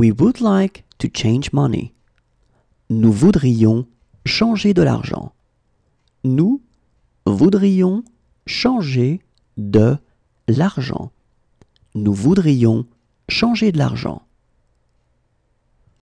We would like to change money. Nous voudrions changer de l'argent. Nous voudrions changer de l'argent. Nous voudrions changer de l'argent.